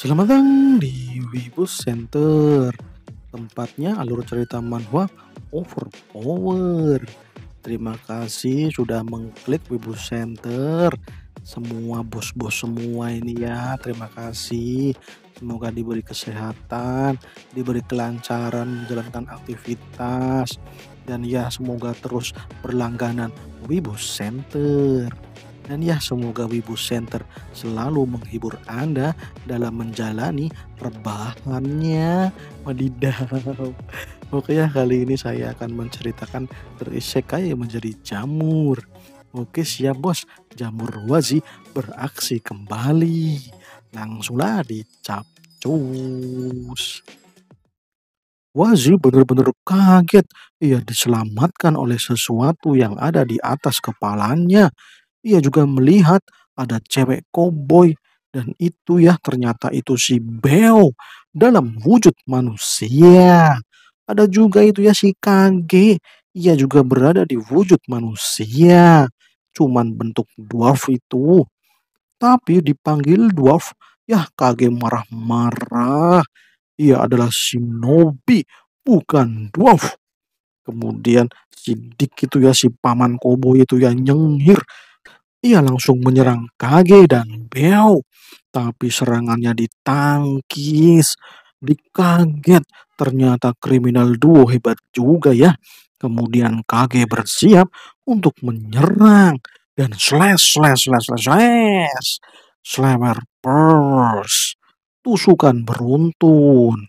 Selamat datang di Wibu Center. Tempatnya alur cerita manhwa overpower. Terima kasih sudah mengklik Wibu Center. Semua bos-bos semua ini ya, terima kasih. Semoga diberi kesehatan, diberi kelancaran menjalankan aktivitas dan ya semoga terus berlangganan Wibu Center. Dan ya semoga Wibu Center selalu menghibur Anda dalam menjalani rebahannya. Wadidaw. Oke ya kali ini saya akan menceritakan terisekai menjadi jamur. Oke siap bos, jamur wazi beraksi kembali. Langsunglah dicap cus. Wazi benar-benar kaget. Ia diselamatkan oleh sesuatu yang ada di atas kepalanya. Ia juga melihat ada cewek koboi dan itu ya ternyata itu si Beo dalam wujud manusia. Ada juga itu ya si Kage, ia juga berada di wujud manusia. Cuman bentuk dwarf itu. Tapi dipanggil dwarf, ya Kage marah-marah. Ia adalah shinobi, bukan dwarf. Kemudian si Dik itu ya si paman koboi itu ya nyengir ia langsung menyerang Kage dan Beo. Tapi serangannya ditangkis. Dikaget, ternyata kriminal duo hebat juga ya. Kemudian Kage bersiap untuk menyerang dan slash slash slash slash slash slammer purse tusukan beruntun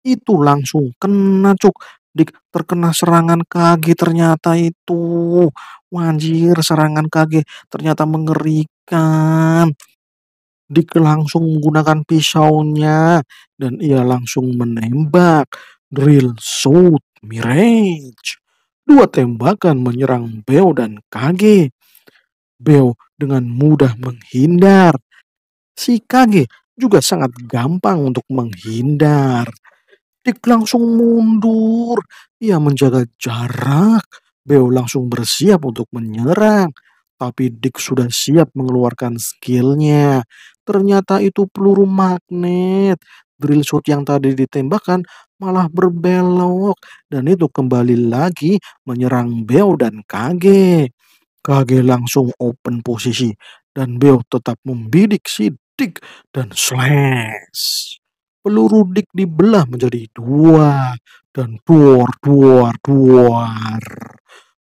itu langsung kena cuk Dik terkena serangan KG ternyata itu. wajir serangan KG ternyata mengerikan. Dik langsung menggunakan pisaunya dan ia langsung menembak. Drill Shoot Mirage. Dua tembakan menyerang Beo dan Kage. Beo dengan mudah menghindar. Si Kage juga sangat gampang untuk menghindar. Dik langsung mundur. Ia menjaga jarak. Beo langsung bersiap untuk menyerang. Tapi Dick sudah siap mengeluarkan skillnya. Ternyata itu peluru magnet. Drill shot yang tadi ditembakkan malah berbelok. Dan itu kembali lagi menyerang Beo dan Kage. Kage langsung open posisi. Dan Beo tetap membidik si Dick dan slash peluru Dick dibelah menjadi dua dan duar duar duar.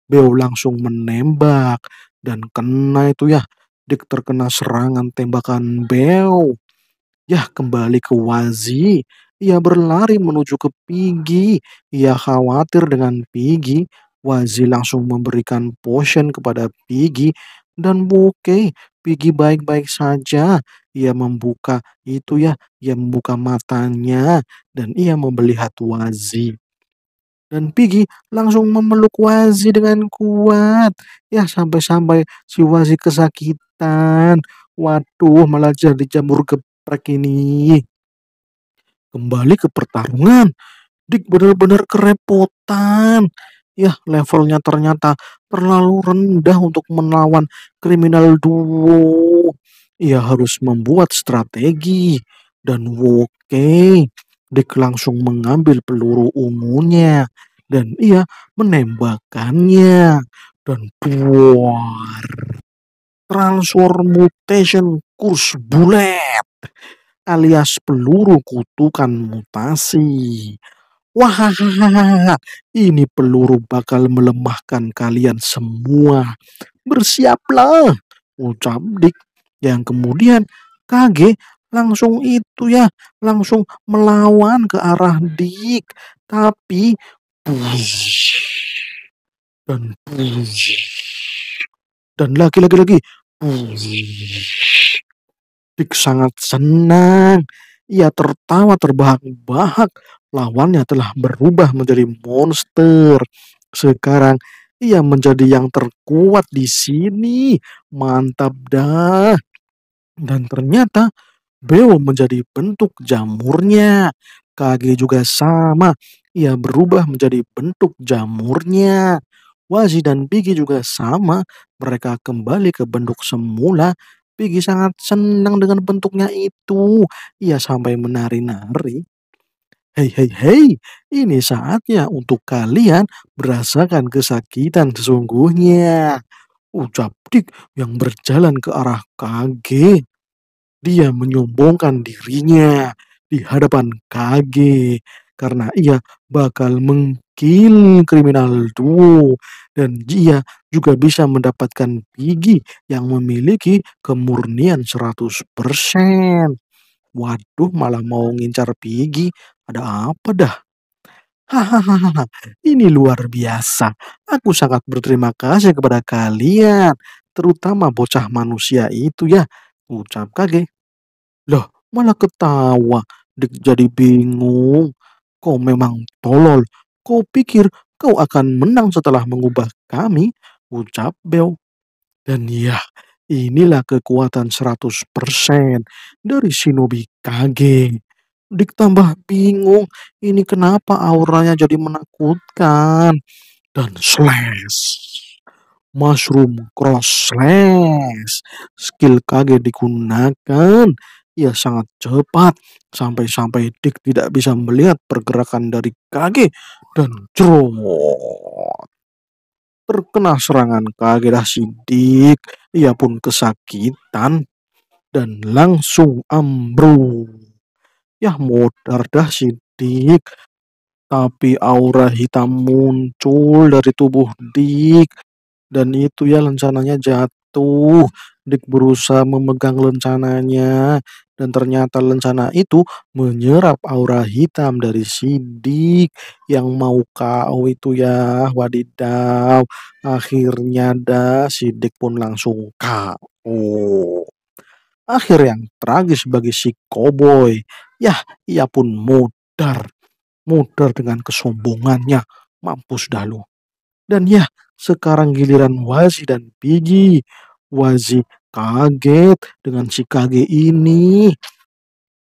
Beo langsung menembak dan kena itu ya. Dick terkena serangan tembakan Beo. Ya kembali ke Wazi. Ia berlari menuju ke Piggy. Ia khawatir dengan Piggy. Wazi langsung memberikan potion kepada Piggy dan Bokeh pergi baik-baik saja. Ia membuka itu ya, ia membuka matanya dan ia melihat Wazi. Dan Piggy langsung memeluk Wazi dengan kuat. Ya sampai-sampai si Wazi kesakitan. Waduh malah jadi jamur geprek ini. Kembali ke pertarungan. Dik benar-benar kerepotan. Ya, levelnya ternyata terlalu rendah untuk melawan kriminal duo. Ia harus membuat strategi dan Woke Dick langsung mengambil peluru ungunya dan ia menembakkannya dan buar mutation kurs bullet alias peluru kutukan mutasi Wah, ini peluru bakal melemahkan kalian semua. Bersiaplah, ucap Dik. Yang kemudian KG langsung itu ya, langsung melawan ke arah Dik. Tapi, dan dan lagi-lagi lagi. Dik sangat senang. Ia tertawa terbahak-bahak lawannya telah berubah menjadi monster. Sekarang ia menjadi yang terkuat di sini. Mantap dah. Dan ternyata Beo menjadi bentuk jamurnya. Kage juga sama. Ia berubah menjadi bentuk jamurnya. Wazi dan Piggy juga sama. Mereka kembali ke bentuk semula. Piggy sangat senang dengan bentuknya itu. Ia sampai menari-nari. Hei, hei, hei, ini saatnya untuk kalian merasakan kesakitan sesungguhnya. Ucap Dick yang berjalan ke arah Kage. Dia menyombongkan dirinya di hadapan Kage karena ia bakal mengkil kriminal duo dan dia juga bisa mendapatkan gigi yang memiliki kemurnian 100%. Waduh, malah mau ngincar pigi. Ada apa dah? Hahaha, ini luar biasa. Aku sangat berterima kasih kepada kalian, terutama bocah manusia itu ya, ucap kakek. Loh, malah ketawa, Dik jadi bingung. Kau memang tolol, kau pikir kau akan menang setelah mengubah kami, ucap Bel. Dan ya, inilah kekuatan 100% dari Shinobi Kage. Dik tambah bingung ini kenapa auranya jadi menakutkan dan slash mushroom cross slash skill KG digunakan ia sangat cepat sampai-sampai Dick tidak bisa melihat pergerakan dari KG dan jerot terkena serangan KG si Dick ia pun kesakitan dan langsung ambruk Ya modar dah Sidik Tapi aura hitam muncul dari tubuh Dik. Dan itu ya lencananya jatuh. Dik berusaha memegang lencananya. Dan ternyata lencana itu menyerap aura hitam dari sidik yang mau kau itu ya. Wadidaw. Akhirnya dah sidik pun langsung kau. Akhir yang tragis bagi si koboi. Yah, ia pun mudar. Mudar dengan kesombongannya. Mampus dah lu. Dan ya, sekarang giliran Wazi dan Pigi. Wazi kaget dengan si Kage ini.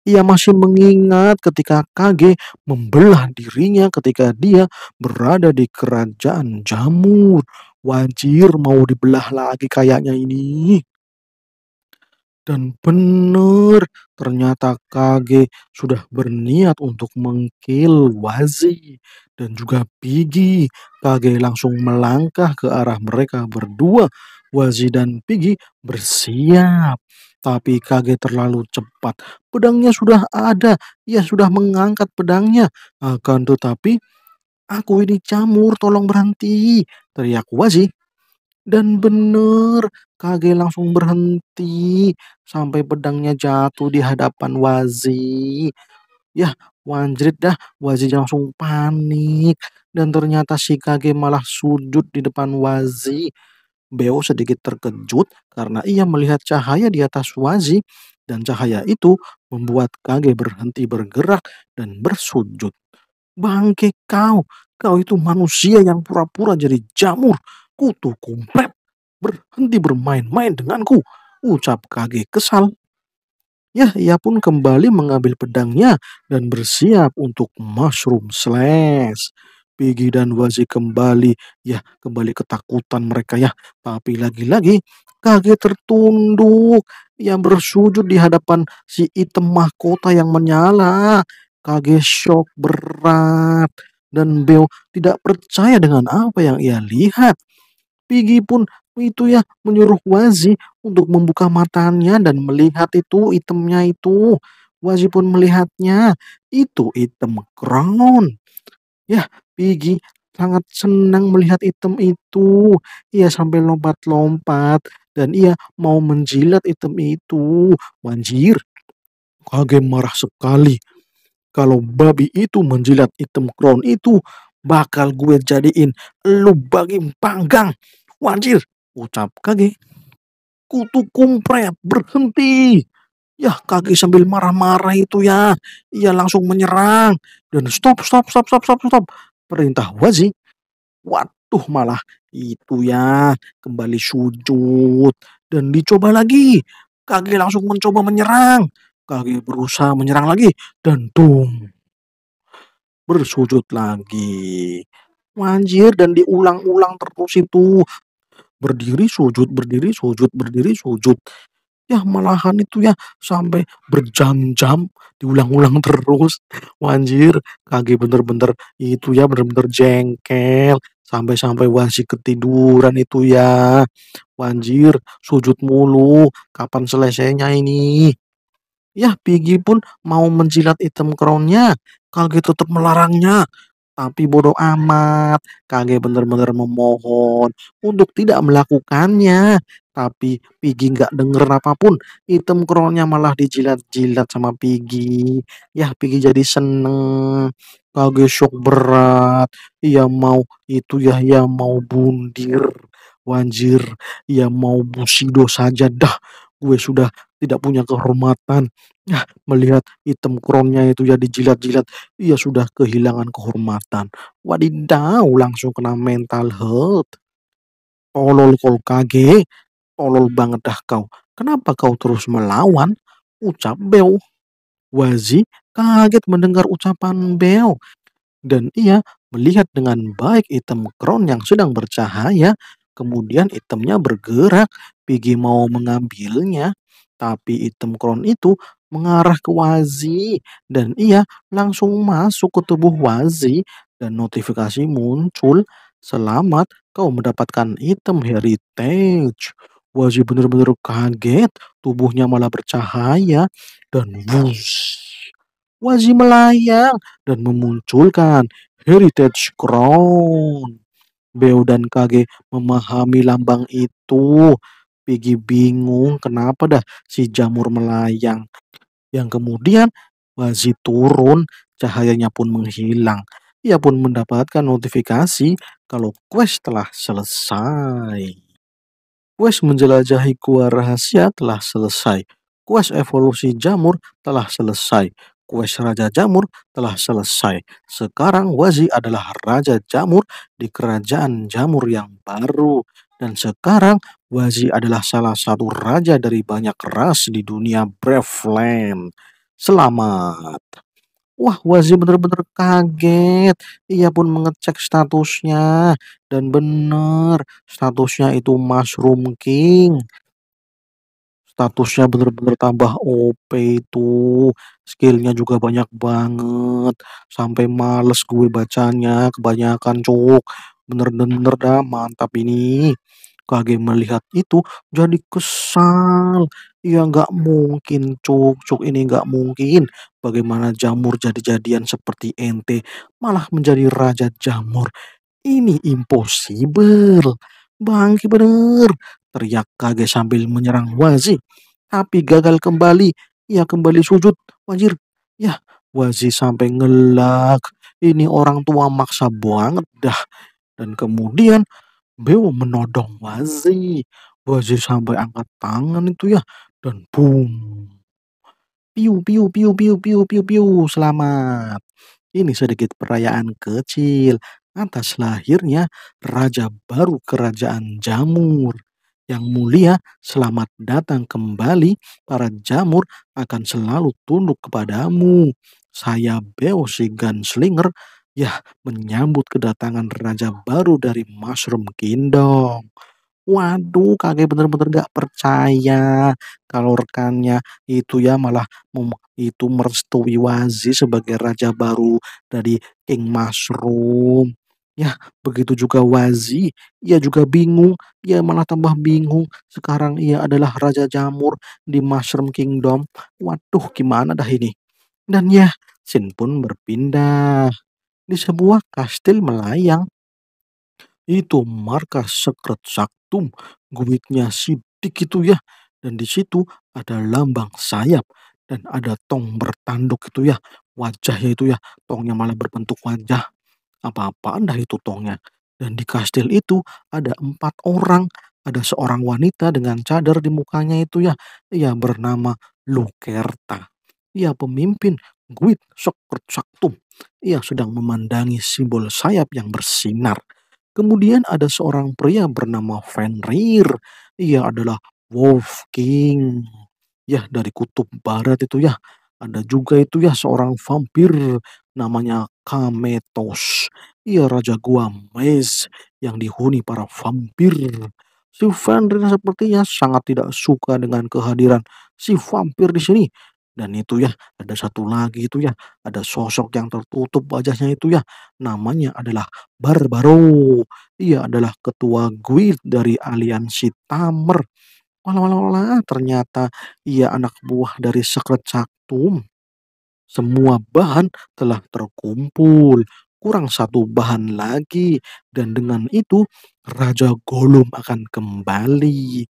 Ia masih mengingat ketika Kage membelah dirinya ketika dia berada di kerajaan jamur. Wajir mau dibelah lagi kayaknya ini. Dan benar, ternyata Kage sudah berniat untuk mengkill Wazi dan juga Piggy. Kage langsung melangkah ke arah mereka berdua. Wazi dan Piggy bersiap. Tapi Kage terlalu cepat. Pedangnya sudah ada. Ia sudah mengangkat pedangnya. Akan tetapi, aku ini camur, tolong berhenti. Teriak Wazi dan bener, Kage langsung berhenti sampai pedangnya jatuh di hadapan Wazi. Yah, wanjrit dah, Wazi langsung panik. Dan ternyata si Kage malah sujud di depan Wazi. Beo sedikit terkejut karena ia melihat cahaya di atas Wazi dan cahaya itu membuat Kage berhenti bergerak dan bersujud. Bangke kau, kau itu manusia yang pura-pura jadi jamur. Kutu kumpret, berhenti bermain-main denganku, ucap Kage kesal. Ya, ia pun kembali mengambil pedangnya dan bersiap untuk mushroom slash. Piggy dan Wazi kembali, ya kembali ketakutan mereka ya. Tapi lagi-lagi Kage tertunduk yang bersujud di hadapan si item mahkota yang menyala. Kage shock berat dan Beo tidak percaya dengan apa yang ia lihat. Piggy pun itu ya menyuruh Wazi untuk membuka matanya dan melihat itu itemnya itu. Wazi pun melihatnya. Itu item crown. Ya, Piggy sangat senang melihat item itu. Ia sampai lompat-lompat dan ia mau menjilat item itu. Banjir, Kage marah sekali. Kalau babi itu menjilat item crown itu, bakal gue jadiin lu bagi panggang. Wajir, ucap Kage. Kutu kumpret, berhenti. Yah Kage sambil marah-marah itu ya. Ia langsung menyerang. Dan stop, stop, stop, stop, stop, stop. Perintah Wazi. Waduh malah itu ya. Kembali sujud. Dan dicoba lagi. Kage langsung mencoba menyerang. Kage berusaha menyerang lagi. Dan dong bersujud lagi. Anjir dan diulang-ulang terus itu. Berdiri sujud, berdiri sujud, berdiri sujud. Ya malahan itu ya sampai berjam-jam diulang-ulang terus. wanjir, kaki bener-bener itu ya bener-bener jengkel. Sampai-sampai wasi ketiduran itu ya. wanjir, sujud mulu. Kapan selesainya ini? Ya, Piggy pun mau menjilat item crownnya. Kage tetap melarangnya. Tapi bodoh amat, Kage benar-benar memohon untuk tidak melakukannya. Tapi Piggy nggak denger apapun. Item crownnya malah dijilat-jilat sama Piggy. Ya, Piggy jadi seneng. Kage shock berat. Ia mau itu ya, ia mau bundir. Wanjir, ia mau busido saja dah gue sudah tidak punya kehormatan. Nah, melihat item kronnya itu ya dijilat-jilat, ia sudah kehilangan kehormatan. Wadidaw, langsung kena mental health. Tolol kol kage, tolol banget dah kau. Kenapa kau terus melawan? Ucap Beo. Wazi kaget mendengar ucapan Beo. Dan ia melihat dengan baik item kron yang sedang bercahaya Kemudian itemnya bergerak, Piggy mau mengambilnya, tapi item crown itu mengarah ke Wazi dan ia langsung masuk ke tubuh Wazi dan notifikasi muncul, "Selamat, kau mendapatkan item heritage." Wazi benar-benar kaget, tubuhnya malah bercahaya dan wush. Wazi melayang dan memunculkan Heritage Crown. Beo dan KG memahami lambang itu. Piggy bingung kenapa dah si jamur melayang. Yang kemudian Wazi turun, cahayanya pun menghilang. Ia pun mendapatkan notifikasi kalau quest telah selesai. Quest menjelajahi gua rahasia telah selesai. Quest evolusi jamur telah selesai. Quraisy Raja Jamur telah selesai. Sekarang Wazi adalah Raja Jamur di kerajaan Jamur yang baru. Dan sekarang Wazi adalah salah satu raja dari banyak ras di dunia Braveland. Selamat. Wah, Wazi benar-benar kaget. Ia pun mengecek statusnya. Dan benar, statusnya itu Mushroom King statusnya bener-bener tambah OP itu, skillnya juga banyak banget, sampai males gue bacanya kebanyakan, Cuk. Bener-bener dah mantap ini. Kage melihat itu jadi kesal. Ya nggak mungkin cuk, cuk ini nggak mungkin. Bagaimana jamur jadi-jadian seperti ente malah menjadi raja jamur. Ini impossible. Bangki bener. Teriak Kage sambil menyerang Wazi. Tapi gagal kembali. Ia kembali sujud. Wajir. Ya, Wazi sampai ngelak. Ini orang tua maksa banget dah. Dan kemudian Bewo menodong Wazi. Wazi sampai angkat tangan itu ya. Dan boom. Piu, piu, piu, piu, piu, piu, piu. Selamat. Ini sedikit perayaan kecil atas lahirnya raja baru kerajaan Jamur yang mulia, selamat datang kembali. Para jamur akan selalu tunduk kepadamu. Saya Beo si Gunslinger, ya menyambut kedatangan raja baru dari Mushroom Kingdom. Waduh, kakek bener-bener gak percaya kalau rekannya itu ya malah itu merestui Wazi sebagai raja baru dari King Mushroom. Ya, begitu juga Wazi, ia juga bingung, ia malah tambah bingung. Sekarang ia adalah raja jamur di Mushroom Kingdom. Waduh, gimana dah ini? Dan ya, Sin pun berpindah di sebuah kastil melayang. Itu markas sekret Saktum, guitnya sidik itu ya. Dan di situ ada lambang sayap dan ada tong bertanduk itu ya, wajahnya itu ya, tongnya malah berbentuk wajah apa-apaan dah itu tongnya. Dan di kastil itu ada empat orang, ada seorang wanita dengan cadar di mukanya itu ya, ia bernama Lukerta. Ia pemimpin Guid Sokert Saktum. Ia sedang memandangi simbol sayap yang bersinar. Kemudian ada seorang pria bernama Fenrir. Ia adalah Wolf King. Ya, dari kutub barat itu ya. Ada juga itu ya seorang vampir namanya Kametos. Ia raja gua Mez yang dihuni para vampir. Si Fenrir sepertinya sangat tidak suka dengan kehadiran si vampir di sini. Dan itu ya, ada satu lagi itu ya, ada sosok yang tertutup wajahnya itu ya. Namanya adalah Barbaro. Ia adalah ketua guild dari aliansi Tamer. walau walau ternyata ia anak buah dari Sekret Saktum. Semua bahan telah terkumpul, kurang satu bahan lagi, dan dengan itu Raja Golum akan kembali.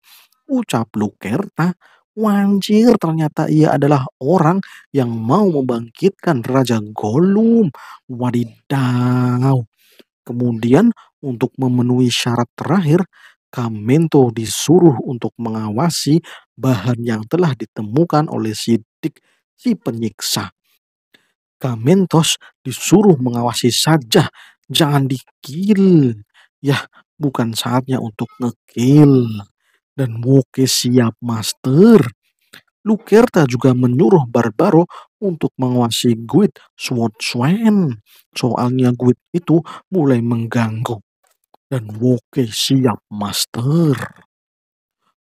Ucap Lukerta, Wanjir, ternyata ia adalah orang yang mau membangkitkan Raja Golum. Wadidaw. Kemudian untuk memenuhi syarat terakhir, Kamento disuruh untuk mengawasi bahan yang telah ditemukan oleh Sidik si penyiksa. Mentos disuruh mengawasi saja, jangan dikil. Ya, bukan saatnya untuk ngekil. Dan Woke siap master. Lukerta juga menyuruh Barbaro untuk mengawasi Guid Swain. Soalnya Guit itu mulai mengganggu. Dan Woke siap master.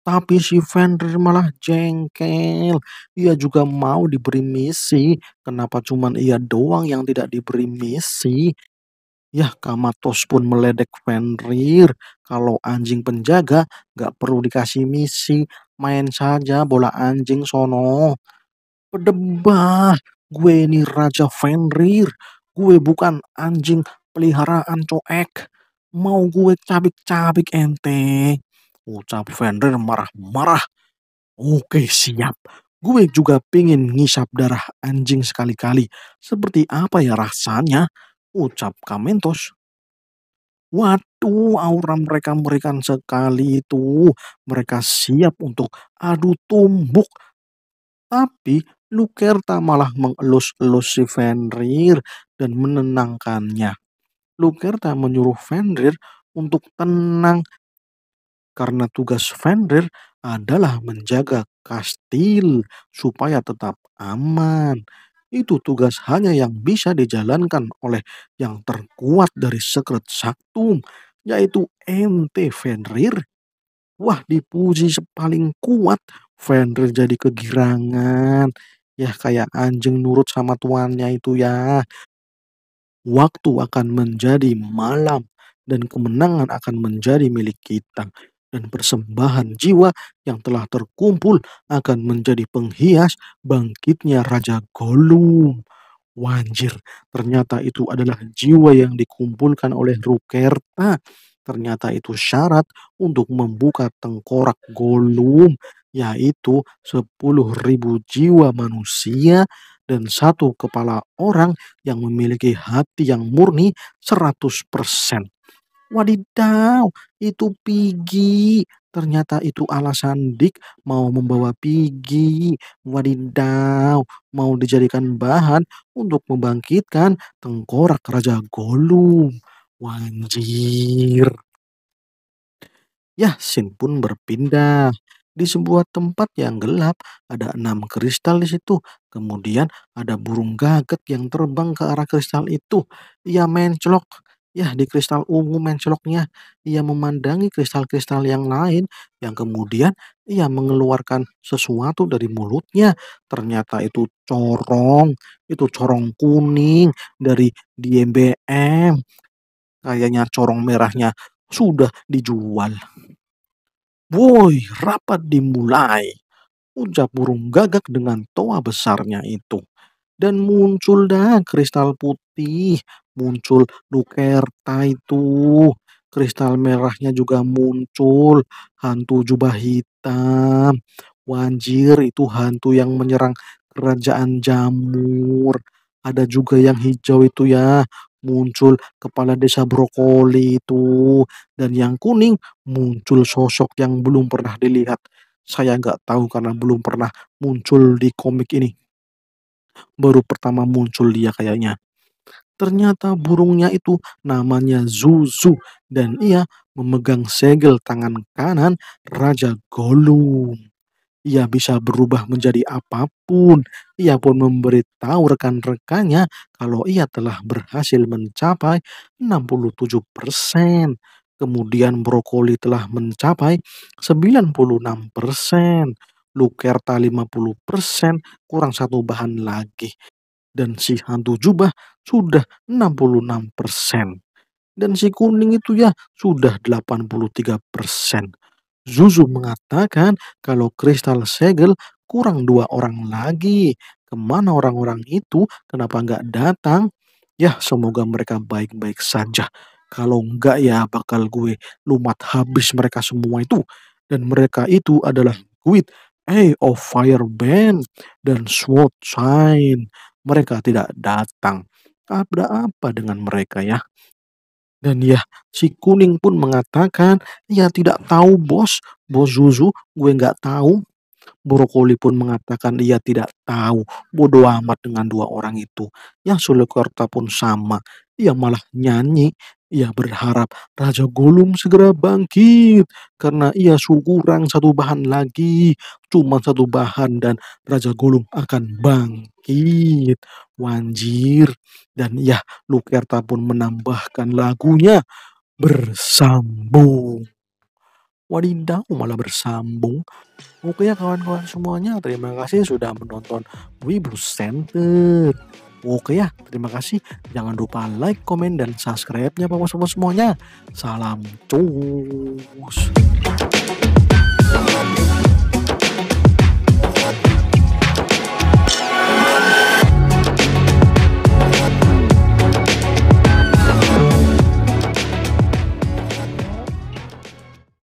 Tapi si Fenrir malah jengkel. Ia juga mau diberi misi. Kenapa cuman ia doang yang tidak diberi misi? Yah, Kamatos pun meledek Fenrir. Kalau anjing penjaga, gak perlu dikasih misi. Main saja bola anjing sono. Pedebah, gue ini Raja Fenrir. Gue bukan anjing peliharaan coek. Mau gue cabik-cabik ente. Ucap Fender marah-marah. Oke siap, gue juga pingin ngisap darah anjing sekali-kali. Seperti apa ya rasanya? Ucap Kamentos. Waduh, aura mereka mereka sekali itu. Mereka siap untuk adu tumbuk. Tapi Lukerta malah mengelus-elus si Fenrir dan menenangkannya. Lukerta menyuruh Fenrir untuk tenang karena tugas Fenrir adalah menjaga kastil supaya tetap aman. Itu tugas hanya yang bisa dijalankan oleh yang terkuat dari Secret Saktum, yaitu MT Fenrir. Wah, dipuji sepaling kuat, Fenrir jadi kegirangan. Ya, kayak anjing nurut sama tuannya itu ya. Waktu akan menjadi malam dan kemenangan akan menjadi milik kita dan persembahan jiwa yang telah terkumpul akan menjadi penghias bangkitnya Raja Golum. Wanjir, ternyata itu adalah jiwa yang dikumpulkan oleh Rukerta. Ternyata itu syarat untuk membuka tengkorak Golum, yaitu 10.000 jiwa manusia dan satu kepala orang yang memiliki hati yang murni 100%. Wadidaw, itu pigi, Ternyata itu alasan Dick mau membawa pigi Wadidaw, mau dijadikan bahan untuk membangkitkan tengkorak Raja Golum. Wanjir. Ya, sin pun berpindah. Di sebuah tempat yang gelap, ada enam kristal di situ. Kemudian ada burung gaget yang terbang ke arah kristal itu. Ia mencelok Ya, di kristal ungu mencoloknya, ia memandangi kristal-kristal yang lain, yang kemudian ia mengeluarkan sesuatu dari mulutnya. Ternyata itu corong, itu corong kuning dari DMBM. Kayaknya corong merahnya sudah dijual. Woi, rapat dimulai, ucap burung gagak dengan toa besarnya itu. Dan muncul dah kristal putih muncul, nuker itu, kristal merahnya juga muncul, hantu jubah hitam, wanjir itu hantu yang menyerang kerajaan jamur. Ada juga yang hijau itu ya, muncul kepala desa brokoli itu. Dan yang kuning muncul sosok yang belum pernah dilihat. Saya nggak tahu karena belum pernah muncul di komik ini. Baru pertama muncul dia kayaknya. Ternyata burungnya itu namanya Zuzu dan ia memegang segel tangan kanan Raja Golum. Ia bisa berubah menjadi apapun. Ia pun memberitahu rekan-rekannya kalau ia telah berhasil mencapai 67 persen. Kemudian brokoli telah mencapai 96 persen. Lukerta 50 persen, kurang satu bahan lagi dan si hantu jubah sudah 66%. Dan si kuning itu ya sudah 83%. Zuzu mengatakan kalau kristal segel kurang dua orang lagi. Kemana orang-orang itu? Kenapa nggak datang? Ya semoga mereka baik-baik saja. Kalau enggak ya bakal gue lumat habis mereka semua itu. Dan mereka itu adalah Guid, A of Fire Band, dan Sword shine mereka tidak datang. Ada apa dengan mereka ya? Dan ya, si kuning pun mengatakan, ya tidak tahu bos, bos Zuzu, gue nggak tahu. Brokoli pun mengatakan ia tidak tahu, bodoh amat dengan dua orang itu. Yang Sulukerta pun sama, ia malah nyanyi. Ia berharap Raja Golum segera bangkit karena ia su kurang satu bahan lagi, cuma satu bahan dan Raja Golum akan bangkit. Wanjir. Dan ya, Lukerta pun menambahkan lagunya bersambung. Wadidaw malah bersambung. Oke ya kawan-kawan semuanya, terima kasih sudah menonton Wibu Center. Oke ya, terima kasih. Jangan lupa like, komen, dan subscribe-nya Bapak semua semuanya. Salam cus.